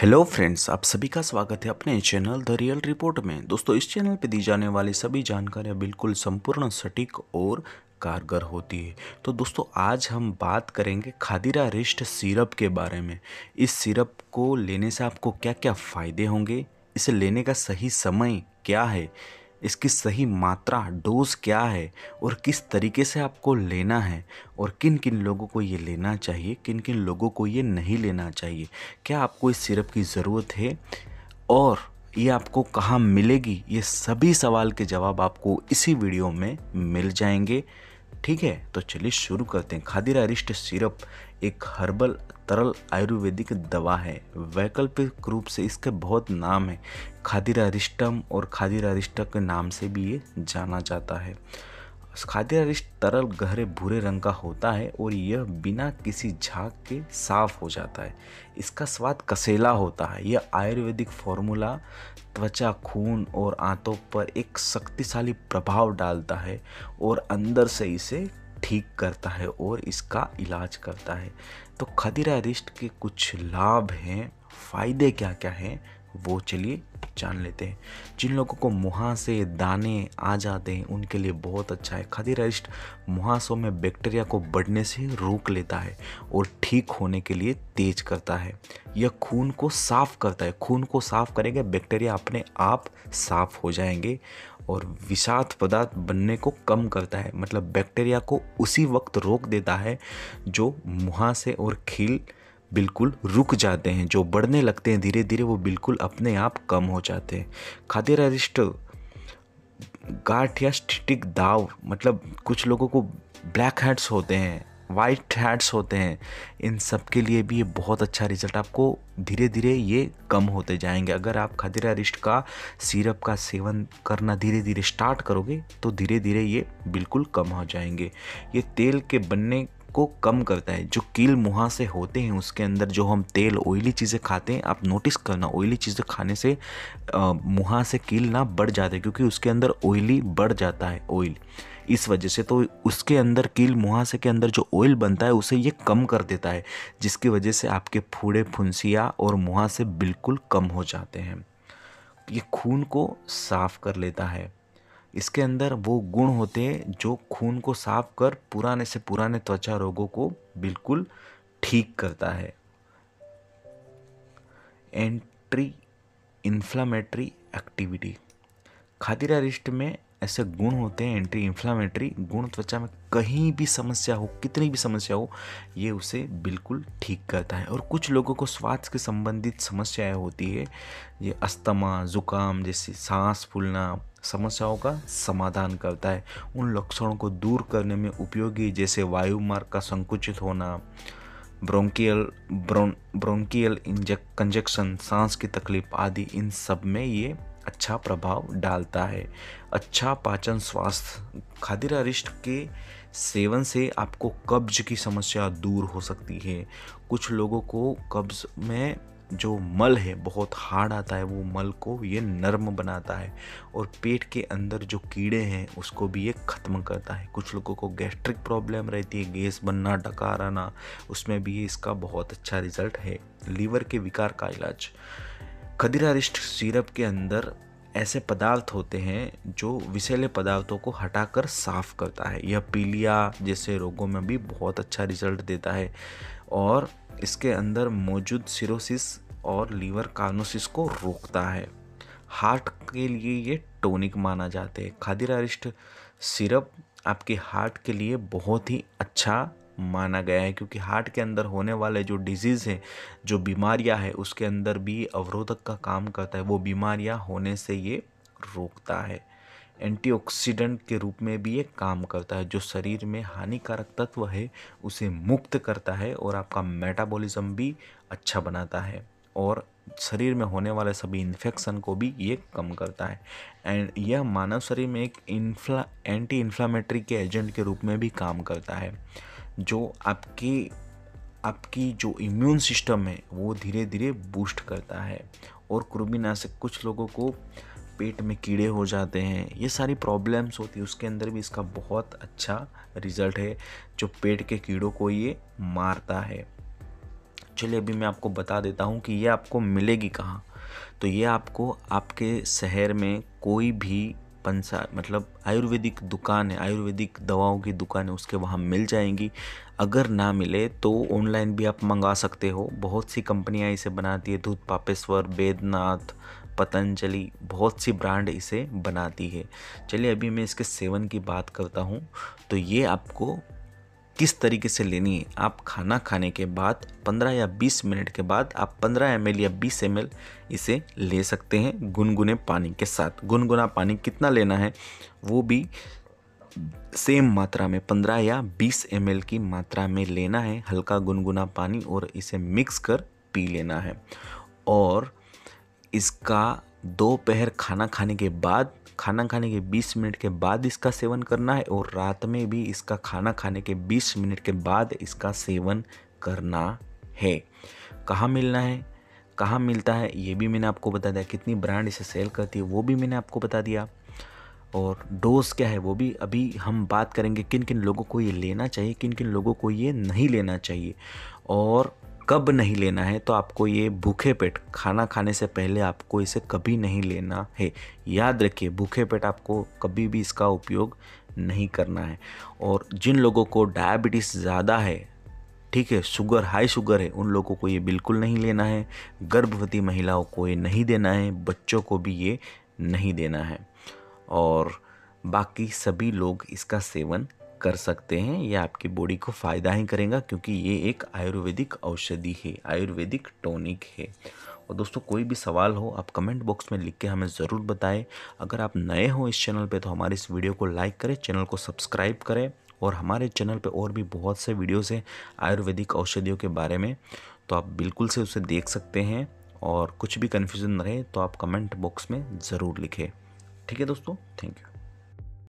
hello friends आप सभी का स्वागत है अपने चैनल द रियल रिपोर्ट में दोस्तों इस चैनल पर दी जाने वाली सभी जानकारियां बिल्कुल संपूर्ण सटीक और कारगर होती है तो दोस्तों आज हम बात करेंगे खादिरा रिष्ट सिरप के बारे में इस सिरप को लेने से आपको क्या क्या फ़ायदे होंगे इसे लेने का सही समय क्या है इसकी सही मात्रा डोज क्या है और किस तरीके से आपको लेना है और किन किन लोगों को ये लेना चाहिए किन किन लोगों को ये नहीं लेना चाहिए क्या आपको इस सिरप की ज़रूरत है और ये आपको कहाँ मिलेगी ये सभी सवाल के जवाब आपको इसी वीडियो में मिल जाएंगे ठीक है तो चलिए शुरू करते हैं खादिरा रिष्ट सिरप एक हर्बल तरल आयुर्वेदिक दवा है वैकल्पिक रूप से इसके बहुत नाम है खादिरा रिस्टम और खादिरा रिष्ट के नाम से भी ये जाना जाता है खाद्य रिश्त तरल गहरे भूरे रंग का होता है और यह बिना किसी झाग के साफ हो जाता है इसका स्वाद कसेला होता है यह आयुर्वेदिक फॉर्मूला त्वचा खून और आंतों पर एक शक्तिशाली प्रभाव डालता है और अंदर से इसे ठीक करता है और इसका इलाज करता है तो खदीरा रिश्त के कुछ लाभ हैं फ़ायदे क्या क्या हैं वो चलिए जान लेते हैं जिन लोगों को मुहा से दाने आ जाते हैं उनके लिए बहुत अच्छा है खदीरस्ट मुहासों में बैक्टीरिया को बढ़ने से रोक लेता है और ठीक होने के लिए तेज करता है यह खून को साफ करता है खून को साफ करेगा बैक्टीरिया अपने आप साफ हो जाएंगे और विषाद पदार्थ बनने को कम करता है मतलब बैक्टीरिया को उसी वक्त रोक देता है जो मुहासे और खील बिल्कुल रुक जाते हैं जो बढ़ने लगते हैं धीरे धीरे वो बिल्कुल अपने आप कम हो जाते हैं खाद्य रजिस्ट गाठ या स्टिक दाव मतलब कुछ लोगों को ब्लैक हेड्स होते हैं वाइट हैड्स होते हैं इन सब के लिए भी ये बहुत अच्छा रिजल्ट आपको धीरे धीरे ये कम होते जाएंगे अगर आप खदीरा रिस्ट का सिरप का सेवन करना धीरे धीरे स्टार्ट करोगे तो धीरे धीरे ये बिल्कुल कम हो जाएंगे ये तेल के बनने को कम करता है जो कील मुहा से होते हैं उसके अंदर जो हम तेल ऑयली चीज़ें खाते हैं आप नोटिस करना ऑयली चीज़ें खाने से मुहा से कील ना बढ़ जाता है क्योंकि उसके अंदर ऑयली बढ़ जाता है ऑयल इस वजह से तो उसके अंदर कील मुहासे के अंदर जो ऑयल बनता है उसे ये कम कर देता है जिसकी वजह से आपके फूड़े फुंसिया और मुहासे बिल्कुल कम हो जाते हैं ये खून को साफ कर लेता है इसके अंदर वो गुण होते हैं जो खून को साफ कर पुराने से पुराने त्वचा रोगों को बिल्कुल ठीक करता है एंट्री इन्फ्लामेटरी एक्टिविटी खातिरा रिस्ट में ऐसे गुण होते हैं एंट्री इन्फ्लामेटरी गुण त्वचा में कहीं भी समस्या हो कितनी भी समस्या हो ये उसे बिल्कुल ठीक करता है और कुछ लोगों को स्वास्थ्य के संबंधित समस्याएं होती है ये अस्थमा ज़ुकाम जैसे सांस फूलना समस्याओं का समाधान करता है उन लक्षणों को दूर करने में उपयोगी जैसे वायु मार्ग का संकुचित होना ब्रोंकियल ब्रों ब्रोंकियल इंजक कंजक्शन सांस की तकलीफ आदि इन सब में ये अच्छा प्रभाव डालता है अच्छा पाचन स्वास्थ्य खादिरा अरिष्ट के सेवन से आपको कब्ज की समस्या दूर हो सकती है कुछ लोगों को कब्ज में जो मल है बहुत हार्ड आता है वो मल को ये नर्म बनाता है और पेट के अंदर जो कीड़े हैं उसको भी ये ख़त्म करता है कुछ लोगों को गैस्ट्रिक प्रॉब्लम रहती है गैस बनना डकार आना उसमें भी इसका बहुत अच्छा रिजल्ट है लीवर के विकार का इलाज खदीरा रिस्ट सिरप के अंदर ऐसे पदार्थ होते हैं जो विषैले पदार्थों को हटाकर साफ करता है यह पीलिया जैसे रोगों में भी बहुत अच्छा रिजल्ट देता है और इसके अंदर मौजूद सिरोसिस और लीवर कार्नोसिस को रोकता है हार्ट के लिए ये टोनिक माना जाते हैं खादिर अरिष्ट सिरप आपके हार्ट के लिए बहुत ही अच्छा माना गया है क्योंकि हार्ट के अंदर होने वाले जो डिजीज़ है जो बीमारियां है उसके अंदर भी अवरोधक का काम करता है वो बीमारियां होने से ये रोकता है एंटीऑक्सीडेंट के रूप में भी ये काम करता है जो शरीर में हानिकारक तत्व है उसे मुक्त करता है और आपका मेटाबॉलिज्म भी अच्छा बनाता है और शरीर में होने वाले सभी इन्फेक्शन को भी ये कम करता है एंड यह मानव शरीर में एक इन्फ्ला एंटी इन्फ्लामेटरी के एजेंट के रूप में भी काम करता है जो आपकी आपकी जो इम्यून सिस्टम है वो धीरे धीरे बूस्ट करता है और कृमिनाशक कुछ लोगों को पेट में कीड़े हो जाते हैं ये सारी प्रॉब्लम्स होती है उसके अंदर भी इसका बहुत अच्छा रिज़ल्ट है जो पेट के कीड़ों को ये मारता है चलिए अभी मैं आपको बता देता हूँ कि ये आपको मिलेगी कहाँ तो ये आपको आपके शहर में कोई भी पंसा मतलब आयुर्वेदिक दुकान है आयुर्वेदिक दवाओं की दुकान है उसके वहाँ मिल जाएंगी अगर ना मिले तो ऑनलाइन भी आप मंगा सकते हो बहुत सी कंपनियाँ इसे बनाती है धूत पापेश्वर बेदनाथ पतंजलि बहुत सी ब्रांड इसे बनाती है चलिए अभी मैं इसके सेवन की बात करता हूँ तो ये आपको किस तरीके से लेनी है आप खाना खाने के बाद 15 या 20 मिनट के बाद आप 15 एम या 20 एम इसे ले सकते हैं गुनगुने पानी के साथ गुनगुना पानी कितना लेना है वो भी सेम मात्रा में 15 या 20 एम की मात्रा में लेना है हल्का गुनगुना पानी और इसे मिक्स कर पी लेना है और इसका दोपहर खाना खाने के बाद खाना खाने के 20 मिनट के बाद इसका सेवन करना है और रात में भी इसका खाना खाने के 20 मिनट के बाद इसका सेवन करना है कहाँ मिलना है कहाँ मिलता है ये भी मैंने आपको बता दिया कितनी ब्रांड इसे सेल करती है वो भी मैंने आपको बता दिया और डोज क्या है वो भी अभी हम बात करेंगे किन किन लोगों को ये लेना चाहिए किन किन लोगों को ये नहीं लेना चाहिए और कब नहीं लेना है तो आपको ये भूखे पेट खाना खाने से पहले आपको इसे कभी नहीं लेना है याद रखिए भूखे पेट आपको कभी भी इसका उपयोग नहीं करना है और जिन लोगों को डायबिटीज़ ज़्यादा है ठीक है शुगर हाई शुगर है उन लोगों को ये बिल्कुल नहीं लेना है गर्भवती महिलाओं को ये नहीं देना है बच्चों को भी ये नहीं देना है और बाकी सभी लोग इसका सेवन कर सकते हैं ये आपकी बॉडी को फ़ायदा ही करेगा क्योंकि ये एक आयुर्वेदिक औषधि है आयुर्वेदिक टॉनिक है और दोस्तों कोई भी सवाल हो आप कमेंट बॉक्स में लिख के हमें ज़रूर बताएं अगर आप नए हो इस चैनल पे तो हमारे इस वीडियो को लाइक करें चैनल को सब्सक्राइब करें और हमारे चैनल पे और भी बहुत से वीडियोस हैं आयुर्वेदिक औषधियों के बारे में तो आप बिल्कुल से उसे देख सकते हैं और कुछ भी कन्फ्यूज़न रहे तो आप कमेंट बॉक्स में ज़रूर लिखें ठीक है दोस्तों थैंक यू